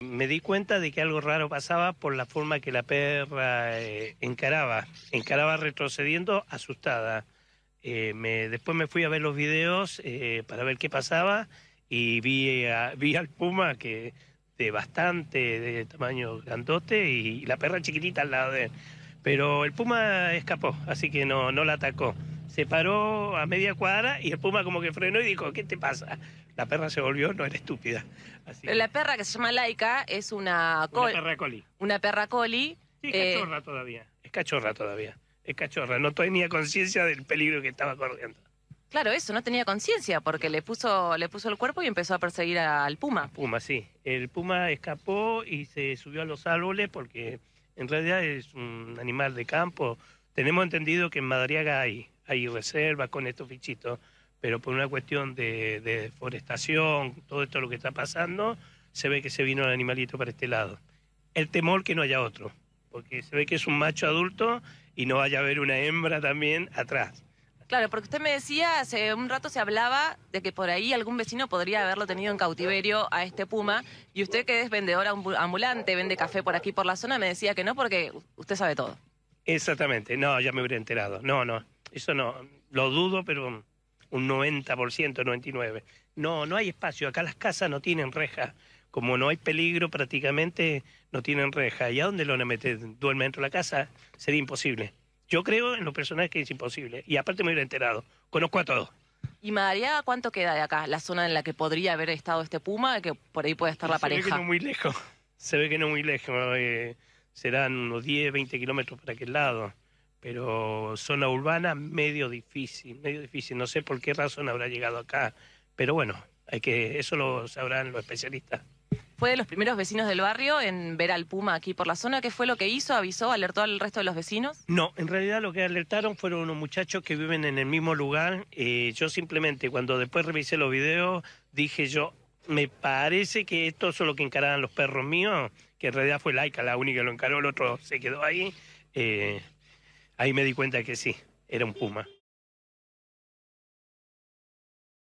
Me di cuenta de que algo raro pasaba por la forma que la perra eh, encaraba. Encaraba retrocediendo, asustada. Eh, después me fui a ver los videos eh, para ver qué pasaba y vi, al puma que de bastante, de tamaño grandote y, la perra chiquitita al lado de él. Pero el puma escapó, así que no, no la atacó se paró a media cuadra y el puma como que frenó y dijo, ¿qué te pasa? La perra se volvió, no era estúpida. la perra que se llama Laika es una... Una perra coli. Una perra coli. Sí, cachorra eh, todavía. Es cachorra todavía. Es cachorra. No tenía conciencia del peligro que estaba corriendo. Claro, eso, no tenía conciencia porque le puso, le puso el cuerpo y empezó a perseguir al puma. Puma, sí. El puma escapó y se subió a los árboles porque en realidad es un animal de campo. Tenemos entendido que en Madariaga hay hay reservas con estos fichitos, pero por una cuestión de, deforestación, todo esto lo que está pasando, se ve que se vino el animalito para este lado. El temor que no haya otro, porque se ve que es un macho adulto y no vaya a haber una hembra también atrás. Claro, porque usted me decía, hace un rato se hablaba de que por ahí algún vecino podría haberlo tenido en cautiverio a este puma, y usted que es vendedora ambulante, vende café por aquí, por la zona, me decía que no, porque usted sabe todo. Exactamente, no, ya me hubiera enterado, no, no, eso no, lo dudo, pero un 90%, 99%. No, no hay espacio. Acá las casas no tienen reja. Como no hay peligro prácticamente, no tienen reja. ¿Y a lo van a meter? ¿Duerme dentro de la casa? Sería imposible. Yo creo en los personajes que es imposible. Y aparte me hubiera enterado. Conozco a todos. ¿Y María cuánto queda de acá? La zona en la que podría haber estado este Puma, que por ahí puede estar la pareja. Se ve que no muy lejos. Se ve que no muy lejos. Eh, serán unos 10, 20 kilómetros para aquel lado pero zona urbana medio difícil, medio difícil. No sé por qué razón habrá llegado acá, pero bueno, hay que eso lo sabrán los especialistas. Fue de los primeros vecinos del barrio en ver al puma aquí por la zona. ¿Qué fue lo que hizo? ¿Avisó? ¿Alertó al resto de los vecinos? No, en realidad lo que alertaron fueron unos muchachos que viven en el mismo lugar. Eh, yo simplemente cuando después revisé los videos dije yo, me parece que esto es lo que encaraban los perros míos, que en realidad fue Laika la única que lo encaró, el otro se quedó ahí. Eh, Ahí me di cuenta que sí, era un puma.